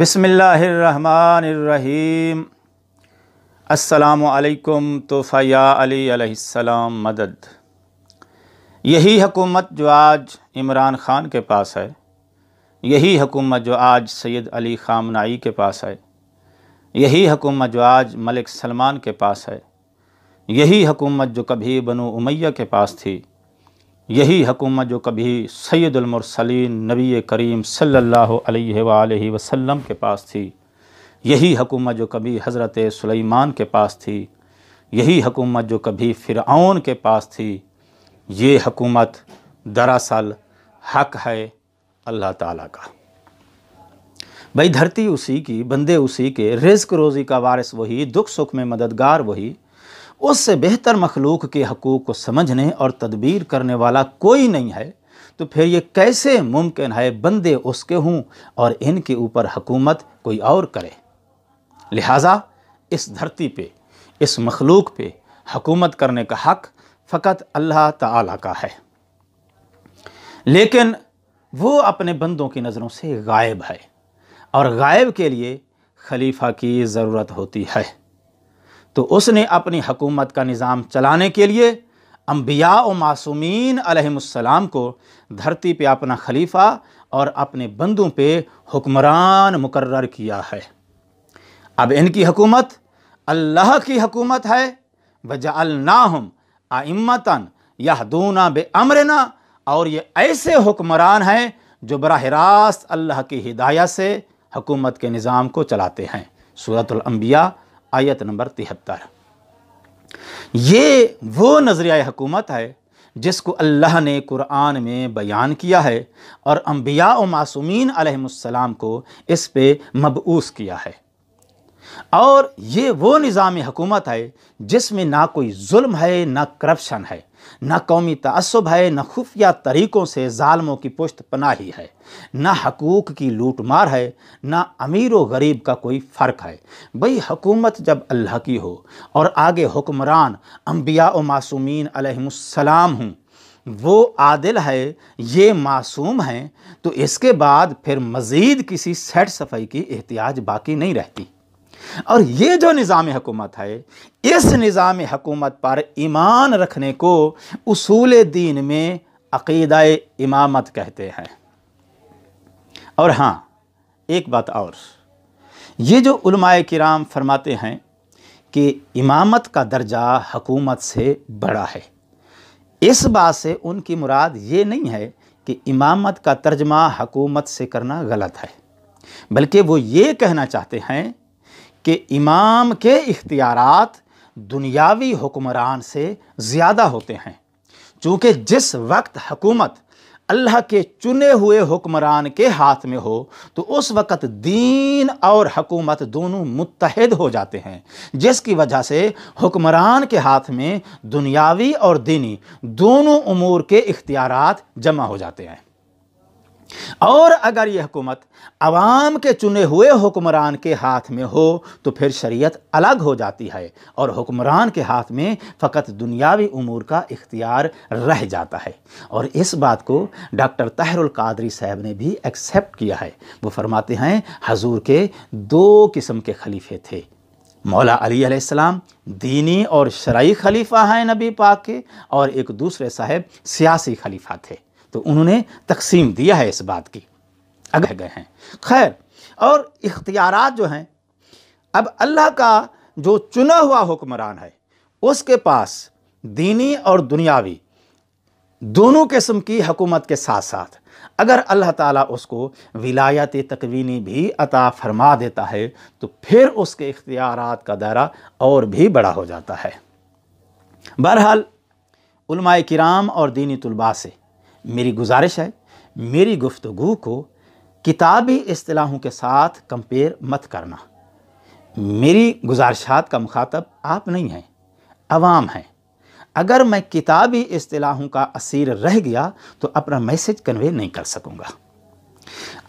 बिसमीम असलकम तो फ़या अली मदद यही हकूमत जो आज इमरान ख़ान के पास है यही हकूमत जो आज सैयद अली खामनाई के पास है यही हकूमत जो आज मलिक सलमान के पास है यही हकूमत जो कभी बनो उमैया के पास थी यही हकूमत जो कभी सैदुलमरसलिन नबी करीम सल्ला वसम के पास थी यही हकूमत जो कभी हज़रत सुलेमान के पास थी यही हकूमत जो कभी फ़िरओन के पास थी ये हकूमत दरअसल हक है अल्लाह ताला का भाई धरती उसी की बंदे उसी के रिस्क रोज़ी का वारिस वही दुख सुख में मददगार वही उससे बेहतर मखलूक के हकूक़ को समझने और तदबीर करने वाला कोई नहीं है तो फिर ये कैसे मुमकिन है बंदे उसके हों और इनके ऊपर हकूमत कोई और करे लिहाजा इस धरती पे इस मखलूक पे हकूमत करने का हक फ़कत अल्लाह ताला का है लेकिन वो अपने बंदों की नज़रों से गायब है और गायब के लिए खलीफा की ज़रूरत होती है तो उसने अपनी हकूमत का निज़ाम चलाने के लिए अम्बिया और मासूमीन को धरती पे अपना खलीफा और अपने बंदों पे हुक्मरान मुकर किया है अब इनकी हकूमत अल्लाह की हकूमत है वजालनाहम आइम्मतन यह दूना बे अमरना और ये ऐसे हुक्मरान हैं जो बरह रास्त अल्लाह की हिदायत से हकूमत के निज़ाम को चलाते हैं सूरतलम्बिया आयत नंबर तिहत्तर ये वो नज़रिया हकूमत है जिसको अल्लाह ने कुरान में बयान किया है और अम्बिया मासूमिन अलैहिस्सलाम को इस पे मबूस किया है और ये वो निज़ाम हुकूमत है जिसमें ना कोई जुल्म है ना करप्शन है ना कौमी तसब है ना खुफिया तरीक़ों से ालमों की पुश्त पनाही है ना हकूक़ की लूट मार है ना अमीर व गरीब का कोई फ़र्क है भई हकूमत जब अल्लाह की हो और आगे हुक्मरान अम्बिया व मासूमिन अलहसलाम हूँ वो आदिल है ये मासूम हैं तो इसके बाद फिर मज़ीद किसी सेट सफाई की एहतियाज बाकी नहीं रहती और ये जो निज़ाम हकूमत है इस निज़ाम हकूमत पर ईमान रखने को उसूल दीन में अक़ीद इमामत कहते हैं और हाँ एक बात और ये जो कराम फरमाते हैं कि इमामत का दर्जा हकूमत से बड़ा है इस बात से उनकी मुराद ये नहीं है कि इमामत का तर्जमा हकूमत से करना गलत है बल्कि वो ये कहना चाहते हैं कि इमाम के इख्तियार दुनियावी हुक्मरान से ज़्यादा होते हैं चूँकि जिस वक्त हकूमत अल्लाह के चुने हुए हुक्मरान के हाथ में हो तो उस वक़्त दीन और हकूमत दोनों मुतहद हो जाते हैं जिसकी वजह से हुक्मरान के हाथ में दुनियावी और दीनी दोनों अमूर के इख्तियार जमा हो जाते हैं और अगर ये हुकूमत आवाम के चुने हुए हुक्मरान के हाथ में हो तो फिर शरीयत अलग हो जाती है और हुक्मरान के हाथ में फ़कत दुनियावी उमूर का इख्तियार रह जाता है और इस बात को डॉक्टर तहरुल कादरी साहब ने भी एक्सेप्ट किया है वो फरमाते हैं हजूर के दो किस्म के खलीफे थे मौला अली अलैहिस्सलाम दीनी और शराई खलीफा हैं नबी पाक के और एक दूसरे साहब सियासी खलीफा थे तो उन्होंने तकसीम दिया है इस बात की अगह गए हैं खैर और इख्तियार जो हैं अब अल्लाह का जो चुना हुआ हुक्मरान है उसके पास दीनी और दुनियावी दोनों किस्म की हकूमत के साथ साथ अगर अल्लाह ताला उसको विलायत तकवीनी भी अता फरमा देता है तो फिर उसके इख्तियार का दायरा और भी बड़ा हो जाता है बहरहाल किराम और दीनी तलबा से मेरी गुजारिश है मेरी गुफ्तगु को किताबी असलाहों के साथ कंपेयर मत करना मेरी गुजारिशात का मुखातब आप नहीं हैं आवाम हैं अगर मैं किताबी असलाहों का असीर रह गया तो अपना मैसेज कन्वे नहीं कर सकूँगा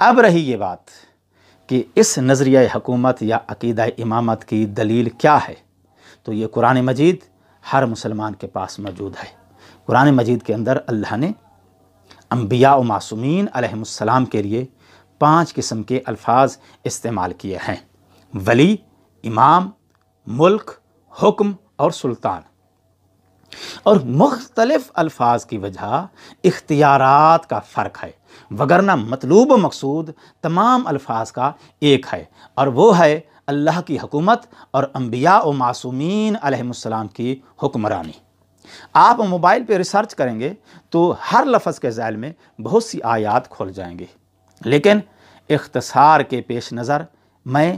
अब रही ये बात कि इस नज़रिया हकूमत या अकीद इमामत की दलील क्या है तो ये कुरान मजीद हर मुसलमान के पास मौजूद है कुरान मजीद के अंदर अल्लाह ने अम्बिया मासूमिन अलहम के लिए पाँच किस्म के अल्फाज इस्तेमाल किए हैं वली इमाम मुल्क हुक्म और सुल्तान और मुख्तलफ़ अल्फाज की वजह इख्तियार का फ़र्क है वगरना मतलूब मकसूद तमाम अल्फाज का एक है और वो है अल्लाह की हकूमत और अम्बिया मासूमिन अलैहिस्सलाम की हुक्मरानी आप मोबाइल पे रिसर्च करेंगे तो हर लफ्ज़ के जैल में बहुत सी आयात खोल जाएंगे लेकिन इख्तसार के पेश नज़र मैं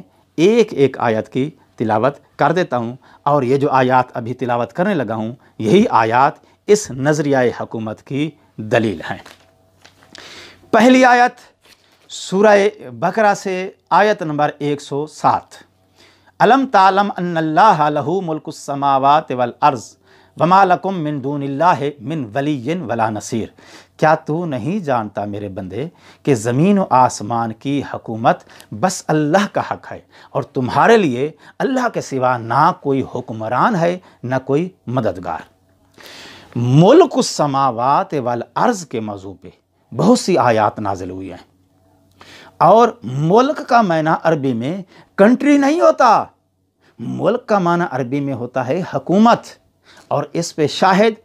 एक एक आयत की तिलावत कर देता हूँ और ये जो आयात अभी तिलावत करने लगा हूँ यही आयात इस नज़रिया हकूमत की दलील हैं पहली आयत सूरह बकरा से आयत नंबर 107 अलम तालम अन्नल्लाह लहू मुल्क समावत वल अर्ज़ वमालकुम मिन दून मिन वलीन वला नसीर क्या तू नहीं जानता मेरे बंदे कि ज़मीन व आसमान की हकूमत बस अल्लाह का हक है और तुम्हारे लिए अल्लाह के सिवा ना कोई हुक्मरान है ना कोई मददगार मुल्क समावत वाल अर्ज़ के मौजू पर बहुत सी आयात नाजिल हुई हैं और मुल्क का मायना अरबी में कंट्री नहीं होता मुल्क का माना अरबी में होता है हकूमत और इस पे शाहिद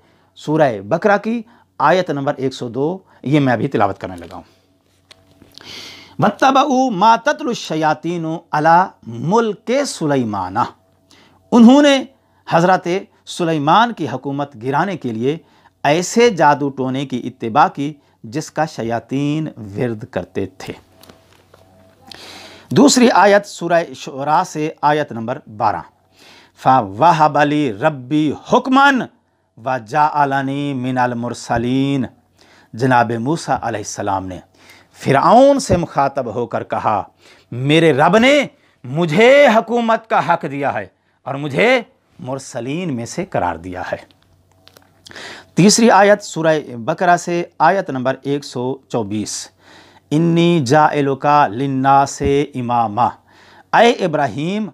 सूरह बकरा की आयत नंबर 102 ये मैं अभी तिलावत करने लगा हूँ वतबऊ माततलशयातिन अला मुल्क सुलेमाना उन्होंने हज़रत सुलेमान की हकूमत गिराने के लिए ऐसे जादू टोने की इतबा की जिसका शयातीन विरद करते थे दूसरी आयत सूरह शुरा से आयत नंबर बारह फा वाह बली रबी हुक्मन व जा आलानी मिनाल मुरसलीन जनाब मूसा सलाम ने फ़िरआउन से मुखातब होकर कहा मेरे रब ने मुझे हकूमत का हक दिया है और मुझे मुरसलीन में से करार दिया है तीसरी आयत सुर बकरा से आयत नंबर 124 इन्नी एलोका लिन्ना से इमामा अय इब्राहिम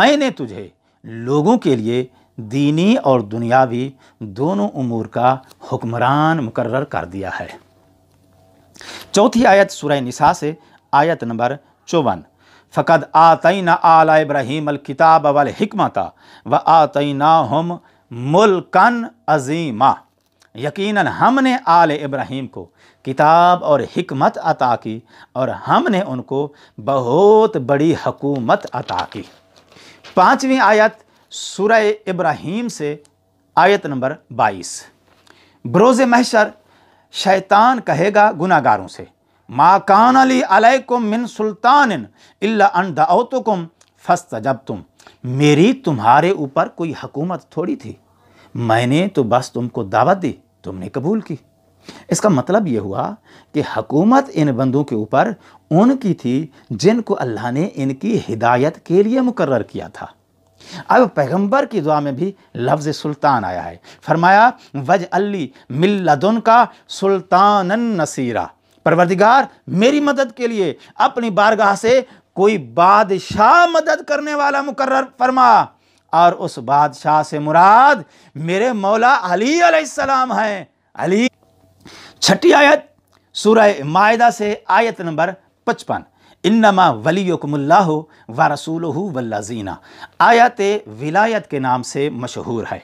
मैंने तुझे लोगों के लिए दीनी और दुनियावी दोनों उमूर का हुक्मरान मुकर्र कर दिया है चौथी आयत सुरह निसा से आयत नंबर चौवन फ़कद आतना आला इब्राहिम अलकिताब वाल हिकमता व आतना हम मुल्कन अजीमा यकीनन हमने आल इब्राहिम को किताब और हिकमत अता की और हमने उनको बहुत बड़ी हकूमत अता की पांचवी आयत सूरह इब्राहिम से आयत नंबर बाईस बरोज़ महशर शैतान कहेगा गुनागारों से माकान अली अलैकुम मिन सुल्तान इल्ला अन फस्त जब तुम मेरी तुम्हारे ऊपर कोई हकूमत थोड़ी थी मैंने तो बस तुमको दावत दी तुमने कबूल की इसका मतलब ये हुआ कि हकूमत इन बंदों के ऊपर उनकी थी जिनको अल्लाह ने इनकी हिदायत के लिए मुकर किया था अब पैगंबर की दुआ में भी लफ्ज़ सुल्तान आया है फरमाया वज अली मिल्लदन का सुल्तान नसीरा परवरदिगार मेरी मदद के लिए अपनी बारगाह से कोई बादशाह मदद करने वाला मुकर फरमा और उस बादशाह से मुराद मेरे मौला अली अलैहिस्सलाम हैं अली छठी आयत सूरह मायदा से आयत नंबर पचपन इन्नमा वलीकुमल्ला व रसूल वल्लाजीना आयत विलायत के नाम से मशहूर है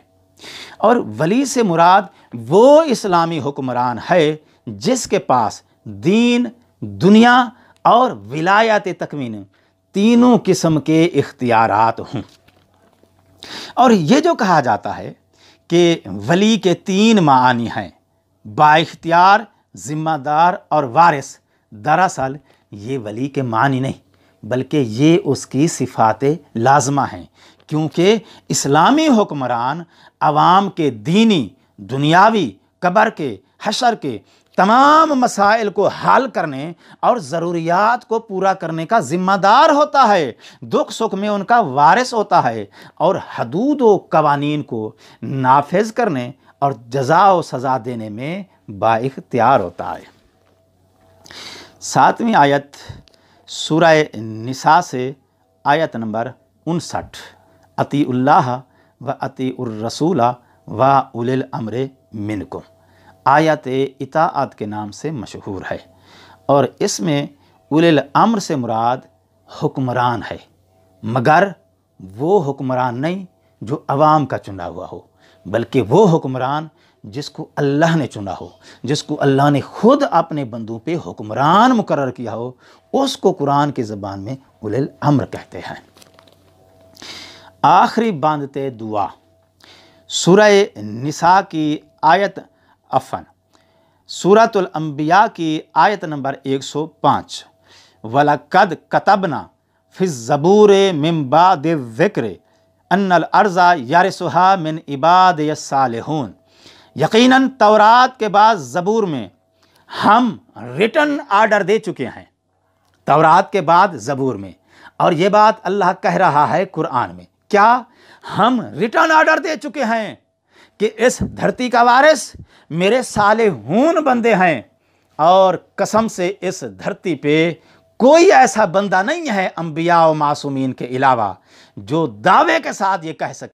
और वली से मुराद वो इस्लामी हुक्मरान है जिसके पास दीन दुनिया और विलायत तकमीन तीनों किस्म के इख्तियार हों और ये जो कहा जाता है कि वली के तीन मानी हैं बाख्तियार ज़िम्मेदार और वारिस दरअसल ये वली के मानी नहीं बल्कि ये उसकी सिफात लाजमा हैं क्योंकि इस्लामी हुक्मरान आवाम के दीनी दुनियावी कबर के हशर के तमाम मसाइल को हल करने और ज़रूरियात को पूरा करने का ज़िम्मेदार होता है दुख सुख में उनका वारिस होता है और हदूद व कवानीन को नाफज करने और जजा व सज़ा देने में बाख्तियार होता है सातवीं आयत सूर निसा से आयत नंबर उनसठ अतील्लाह व अतीसूल व उलिल अमर मिनकुम आयत इतात के नाम से मशहूर है और इसमें उलिल अम्र से मुराद हुक्मरान है मगर वो हुक्मरान नहीं जो आवाम का चुना हुआ हो बल्कि वो हुक्मरान जिसको अल्लाह ने चुना हो जिसको अल्लाह ने खुद अपने बंदों पे हुक्मरान मुकर किया हो उसको कुरान की ज़बान में उलिल अम्र कहते हैं आखिरी बांधते दुआ सुरह निसा की आयत अफन सूरतलम्बिया की आयत नंबर 105 वलकद कतबना फिज़बूर मिम्बा दिक्र अनल अर्ज़ा यार सुहा मिन इबाद सालहून यकीन तौरात के बाद ज़बूर में हम रिटर्न आर्डर दे चुके हैं तौरात के बाद ज़बूर में और ये बात अल्लाह कह रहा है कुरान में क्या हम रिटर्न आर्डर दे चुके हैं कि इस धरती का वारिस मेरे सालहून बंदे हैं और कसम से इस धरती पे कोई ऐसा बंदा नहीं है अम्बिया व मासूमीन के अलावा जो दावे के साथ ये कह सके